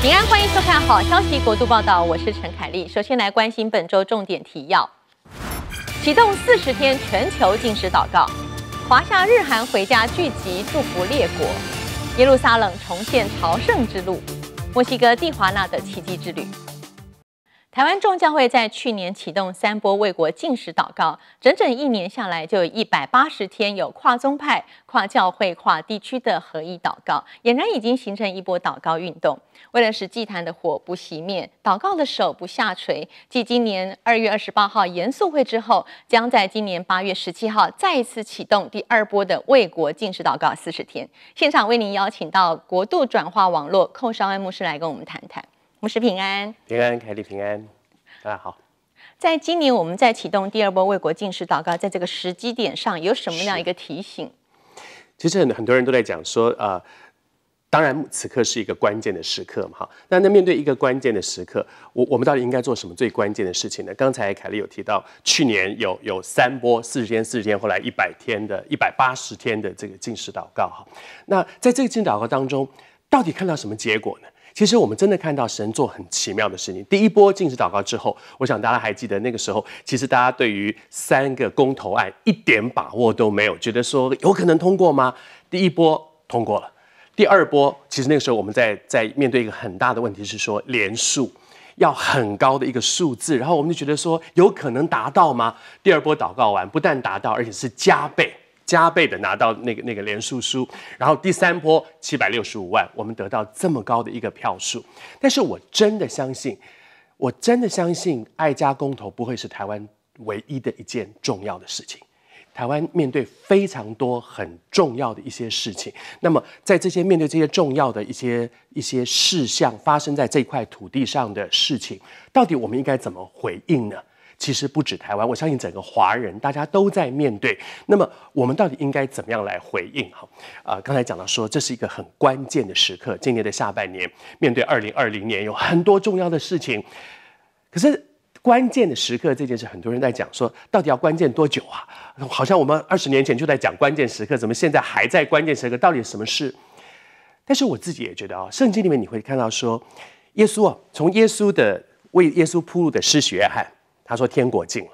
平安，欢迎收看《好消息国度》报道，我是陈凯丽。首先来关心本周重点提要：启动四十天全球禁食祷告，华夏日韩回家聚集祝福列国，耶路撒冷重现朝圣之路，墨西哥蒂华纳的奇迹之旅。台湾众教会在去年启动三波为国尽实祷告，整整一年下来，就有一百八十天有跨宗派、跨教会、跨地区的合一祷告，俨然已经形成一波祷告运动。为了使祭坛的火不熄灭，祷告的手不下垂，继今年二月二十八号严肃会之后，将在今年八月十七号再次启动第二波的为国尽实祷告四十天。现场为您邀请到国度转化网络寇绍安牧师来跟我们谈谈。牧师平安，平安，凯莉平安，大家好。在今年，我们在启动第二波为国进食祷告，在这个时机点上，有什么样一个提醒？其实很很多人都在讲说，呃，当然此刻是一个关键的时刻嘛，哈。那那面对一个关键的时刻，我我们到底应该做什么最关键的事情呢？刚才凯莉有提到，去年有有三波四十天、四十天，后来一百天的、一百八十天的这个进食祷告，哈。那在这个尽祷告当中，到底看到什么结果呢？其实我们真的看到神做很奇妙的事情。第一波禁止祷告之后，我想大家还记得那个时候，其实大家对于三个公投案一点把握都没有，觉得说有可能通过吗？第一波通过了。第二波，其实那个时候我们在在面对一个很大的问题是说，连数要很高的一个数字，然后我们就觉得说有可能达到吗？第二波祷告完，不但达到，而且是加倍。加倍的拿到那个那个连署书，然后第三波七百六十五万，我们得到这么高的一个票数。但是我真的相信，我真的相信，爱家公投不会是台湾唯一的一件重要的事情。台湾面对非常多很重要的一些事情，那么在这些面对这些重要的一些一些事项发生在这块土地上的事情，到底我们应该怎么回应呢？其实不止台湾，我相信整个华人大家都在面对。那么，我们到底应该怎么样来回应？哈啊，刚才讲到说，这是一个很关键的时刻。今年的下半年，面对二零二零年，有很多重要的事情。可是，关键的时刻这件事，很多人在讲说，到底要关键多久啊？好像我们二十年前就在讲关键时刻，怎么现在还在关键时刻？到底什么事？但是我自己也觉得啊，圣经里面你会看到说，耶稣啊，从耶稣的为耶稣铺路的诗学哈。他说：“天国近了，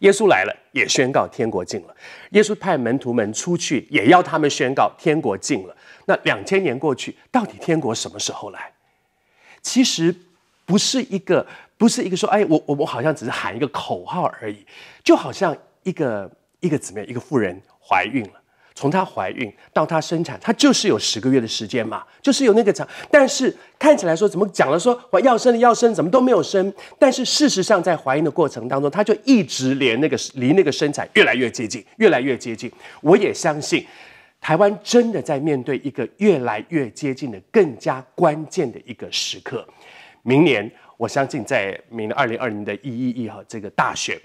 耶稣来了，也宣告天国近了。耶稣派门徒们出去，也要他们宣告天国近了。那两千年过去，到底天国什么时候来？其实，不是一个，不是一个说，哎，我我我好像只是喊一个口号而已。就好像一个一个姊妹，一个妇人怀孕了。”从她怀孕到她生产，她就是有十个月的时间嘛，就是有那个长。但是看起来说怎么讲了，说我要生了要生，怎么都没有生。但是事实上，在怀孕的过程当中，她就一直连那个离那个生产越来越接近，越来越接近。我也相信，台湾真的在面对一个越来越接近的更加关键的一个时刻。明年，我相信在明二零二零的一一一哈这个大选。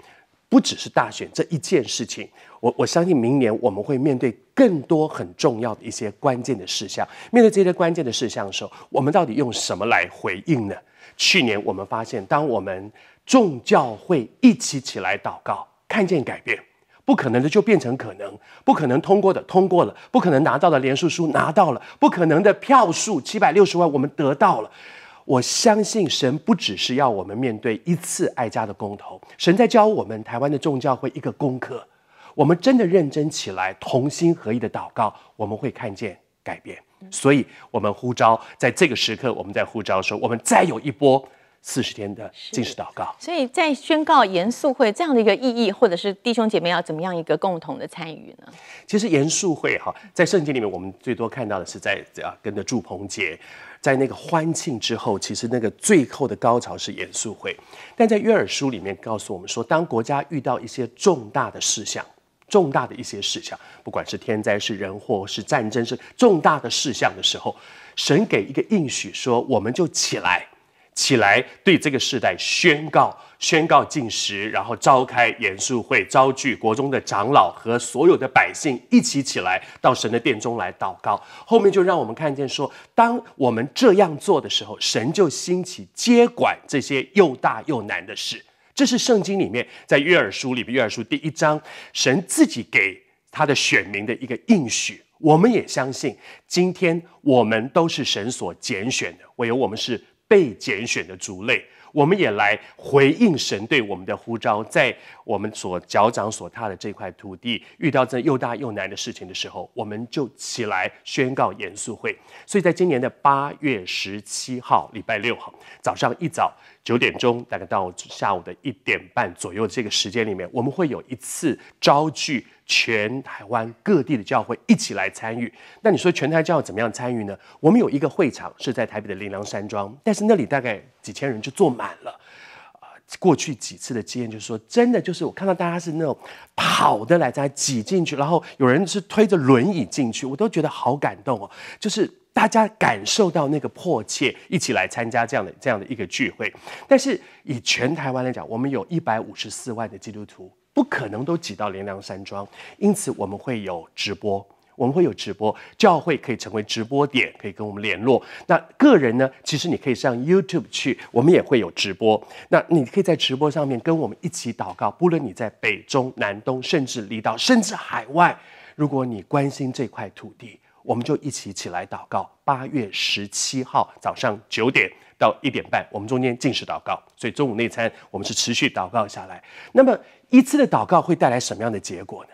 不只是大选这一件事情，我我相信明年我们会面对更多很重要的一些关键的事项。面对这些关键的事项的时候，我们到底用什么来回应呢？去年我们发现，当我们众教会一起起来祷告，看见改变，不可能的就变成可能，不可能通过的通过了，不可能拿到的联数书拿到了，不可能的票数七百六十万，我们得到了。我相信神不只是要我们面对一次爱家的公投，神在教我们台湾的众教会一个功课。我们真的认真起来，同心合一的祷告，我们会看见改变。所以，我们呼召，在这个时刻，我们在呼召说，我们再有一波四十天的进食祷告。所以在宣告严肃会这样的一个意义，或者是弟兄姐妹要怎么样一个共同的参与呢？其实严肃会哈，在圣经里面，我们最多看到的是在啊跟着祝棚节。在那个欢庆之后，其实那个最后的高潮是严肃会。但在约尔书里面告诉我们说，当国家遇到一些重大的事项、重大的一些事项，不管是天灾、是人祸、是战争，是重大的事项的时候，神给一个应许说，我们就起来。起来，对这个世代宣告宣告禁食，然后召开严肃会，招聚国中的长老和所有的百姓一起起来，到神的殿中来祷告。后面就让我们看见说，当我们这样做的时候，神就兴起接管这些又大又难的事。这是圣经里面在约珥书里面，约珥书第一章，神自己给他的选民的一个应许。我们也相信，今天我们都是神所拣选的，唯有我们是。被拣选的族类，我们也来回应神对我们的呼召，在。我们所脚掌所踏的这块土地，遇到这又大又难的事情的时候，我们就起来宣告严肃会。所以在今年的八月十七号，礼拜六号早上一早九点钟，大概到下午的一点半左右这个时间里面，我们会有一次招聚。全台湾各地的教会一起来参与。那你说全台教会怎么样参与呢？我们有一个会场是在台北的林良山庄，但是那里大概几千人就坐满了。过去几次的经验就是说，真的就是我看到大家是那种跑的来，再挤进去，然后有人是推着轮椅进去，我都觉得好感动哦。就是大家感受到那个迫切，一起来参加这样的这样的一个聚会。但是以全台湾来讲，我们有一百五十四万的基督徒，不可能都挤到连良山庄，因此我们会有直播。我们会有直播，教会可以成为直播点，可以跟我们联络。那个人呢？其实你可以上 YouTube 去，我们也会有直播。那你可以在直播上面跟我们一起祷告，不论你在北、中、南、东，甚至离岛，甚至海外。如果你关心这块土地，我们就一起起来祷告。八月十七号早上九点到一点半，我们中间进食祷告，所以中午那餐我们是持续祷告下来。那么一次的祷告会带来什么样的结果呢？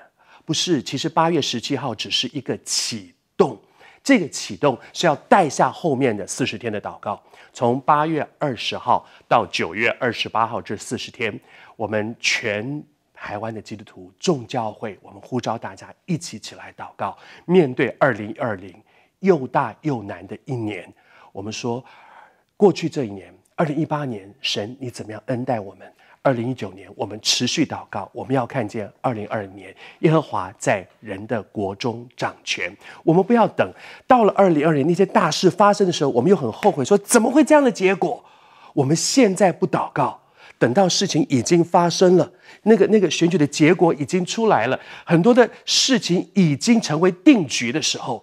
不是，其实八月十七号只是一个启动，这个启动是要带下后面的四十天的祷告，从八月二十号到九月二十八号这四十天，我们全台湾的基督徒、众教会，我们呼召大家一起起来祷告，面对二零二零又大又难的一年，我们说，过去这一年，二零一八年，神你怎么样恩待我们？二零一九年，我们持续祷告，我们要看见二零二零年耶和华在人的国中掌权。我们不要等到了二零二零年那些大事发生的时候，我们又很后悔，说怎么会这样的结果？我们现在不祷告，等到事情已经发生了，那个那个选举的结果已经出来了，很多的事情已经成为定局的时候，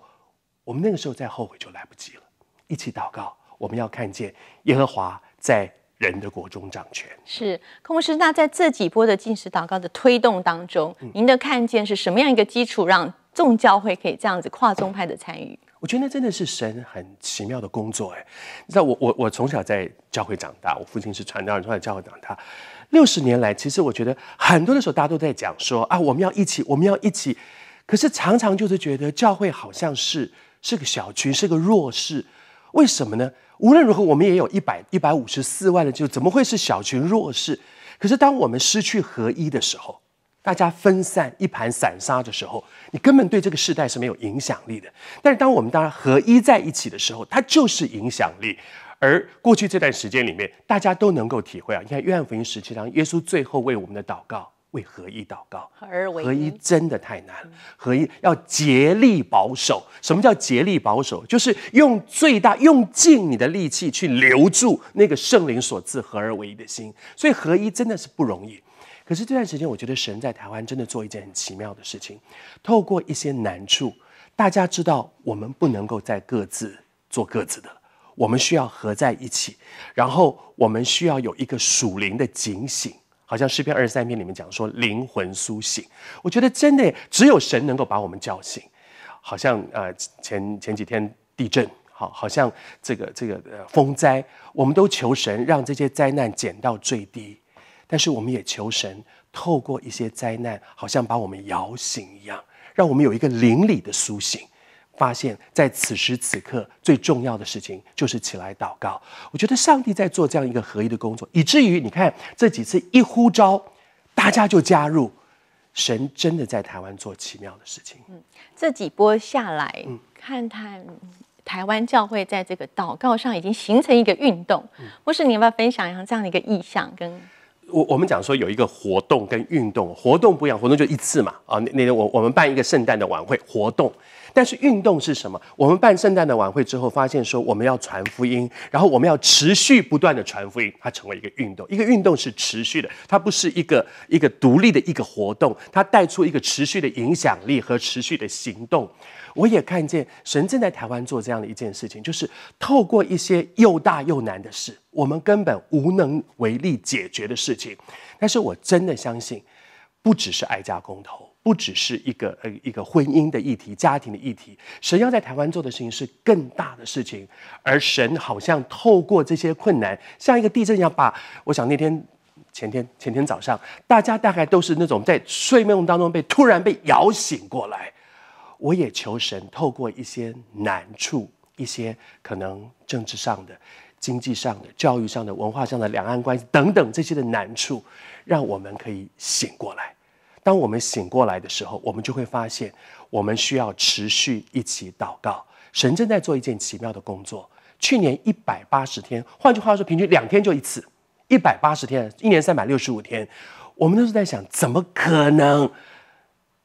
我们那个时候再后悔就来不及了。一起祷告，我们要看见耶和华在。人的国中掌权是空牧师，那在这几波的进食祷告的推动当中，您的看见是什么样一个基础，让众教会可以这样子跨宗派的参与？我觉得那真的是神很奇妙的工作，哎，你知道我我我从小在教会长大，我父亲是传道人，从小教会长大，六十年来，其实我觉得很多的时候大家都在讲说啊，我们要一起，我们要一起，可是常常就是觉得教会好像是是个小群，是个弱势。为什么呢？无论如何，我们也有一百一百五十四万的就怎么会是小群弱势？可是，当我们失去合一的时候，大家分散一盘散沙的时候，你根本对这个时代是没有影响力的。但是，当我们当然合一在一起的时候，它就是影响力。而过去这段时间里面，大家都能够体会啊，你看约翰福音时期，当耶稣最后为我们的祷告。为合一祷告，合一真的太难了。合一要竭力保守。什么叫竭力保守？就是用最大、用尽你的力气去留住那个圣灵所赐合而为一的心。所以合一真的是不容易。可是这段时间，我觉得神在台湾真的做一件很奇妙的事情，透过一些难处，大家知道我们不能够再各自做各自的我们需要合在一起，然后我们需要有一个属灵的警醒。好像诗篇二十三篇里面讲说灵魂苏醒，我觉得真的只有神能够把我们叫醒。好像呃前前几天地震，好，好像这个这个呃风灾，我们都求神让这些灾难减到最低，但是我们也求神透过一些灾难，好像把我们摇醒一样，让我们有一个灵里的苏醒。发现，在此时此刻最重要的事情就是起来祷告。我觉得上帝在做这样一个合一的工作，以至于你看，这几次一呼召，大家就加入。神真的在台湾做奇妙的事情。嗯，这几波下来，嗯，看台台湾教会在这个祷告上已经形成一个运动。牧师，你要不要分享一下这样的一个意向？跟我我们讲说有一个活动跟运动，活动不一样，活动就一次嘛。啊，那那天我我们办一个圣诞的晚会活动。但是运动是什么？我们办圣诞的晚会之后，发现说我们要传福音，然后我们要持续不断的传福音，它成为一个运动。一个运动是持续的，它不是一个一个独立的一个活动，它带出一个持续的影响力和持续的行动。我也看见神正在台湾做这样的一件事情，就是透过一些又大又难的事，我们根本无能为力解决的事情。但是我真的相信，不只是爱家公投。不只是一个呃一个婚姻的议题、家庭的议题，神要在台湾做的事情是更大的事情。而神好像透过这些困难，像一个地震一样，把我想那天前天前天早上，大家大概都是那种在睡梦当中被突然被摇醒过来。我也求神透过一些难处，一些可能政治上的、经济上的、教育上的、文化上的、两岸关系等等这些的难处，让我们可以醒过来。当我们醒过来的时候，我们就会发现，我们需要持续一起祷告。神正在做一件奇妙的工作。去年一百八十天，换句话说，平均两天就一次。一百八十天，一年三百六十五天，我们都是在想，怎么可能？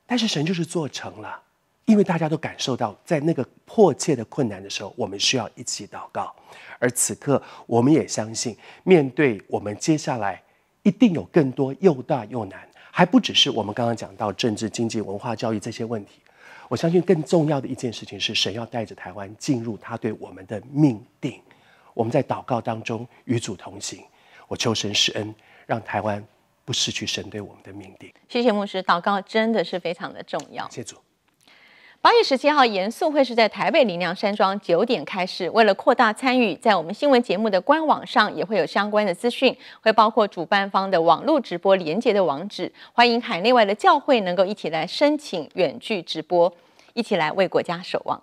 但是神就是做成了，因为大家都感受到，在那个迫切的困难的时候，我们需要一起祷告。而此刻，我们也相信，面对我们接下来，一定有更多又大又难。还不只是我们刚刚讲到政治、经济、文化、教育这些问题，我相信更重要的一件事情是，神要带着台湾进入他对我们的命定。我们在祷告当中与主同行，我求神施恩，让台湾不失去神对我们的命定。谢谢牧师，祷告真的是非常的重要。谢主。八月十七号，严肃会是在台北林良山庄九点开始。为了扩大参与，在我们新闻节目的官网上也会有相关的资讯，会包括主办方的网络直播连接的网址。欢迎海内外的教会能够一起来申请远距直播，一起来为国家守望。